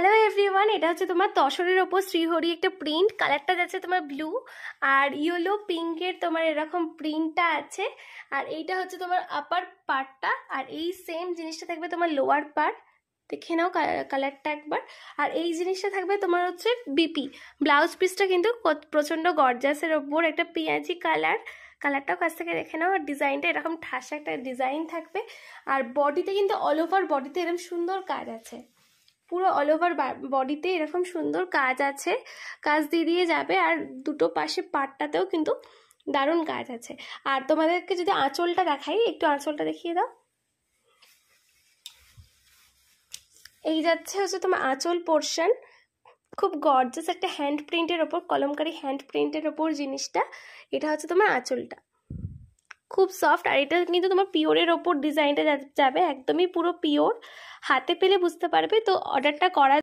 hello everyone এটা হচ্ছে তোমার তসরের ওপর শ্রীহরি একটা প্রিন্ট কালারটা যাচ্ছে তোমার ব্লু আর ইয়েলো পিঙ্কের তোমার এরকম প্রিন্টটা আছে আর এইটা হচ্ছে তোমার আপার পার্টটা আর এই সেম জিনিসটা থাকবে তোমার লোয়ার পার্ট দেখে নাও কালারটা একবার আর এই জিনিসটা থাকবে তোমার হচ্ছে বিপি ব্লাউজ পিসটা কিন্তু প্রচণ্ড গর্জাসের ওপর একটা পেঁয়াজি কালার কালারটাও কাছ থেকে দেখে নাও আর ডিজাইনটা এরকম ঠাসা একটা ডিজাইন থাকবে আর বডিতে কিন্তু অল ওভার বডিতে এরকম সুন্দর কাজ আছে পুরো অল ওভার বডিতে এরকম সুন্দর কাজ আছে কাজ দিয়ে দিয়ে যাবে আর দুটো পাশে পাটটাতেও কিন্তু দারুণ কাজ আছে আর তোমাদেরকে যদি আঁচলটা দেখাই একটু আঁচলটা দেখিয়ে দাও এই যাচ্ছে হচ্ছে তোমার আঁচল পোর্শন খুব গর্জাস একটা হ্যান্ড প্রিন্টের ওপর কলমকারি হ্যান্ড প্রিন্টের ওপর জিনিসটা এটা হচ্ছে তোমার আঁচলটা খুব সফট আর এটা কিন্তু তোমার পিওরের ওপর ডিজাইনটা যাবে একদমই পুরো পিওর হাতে পেলে বুঝতে পারবে তো অর্ডারটা করার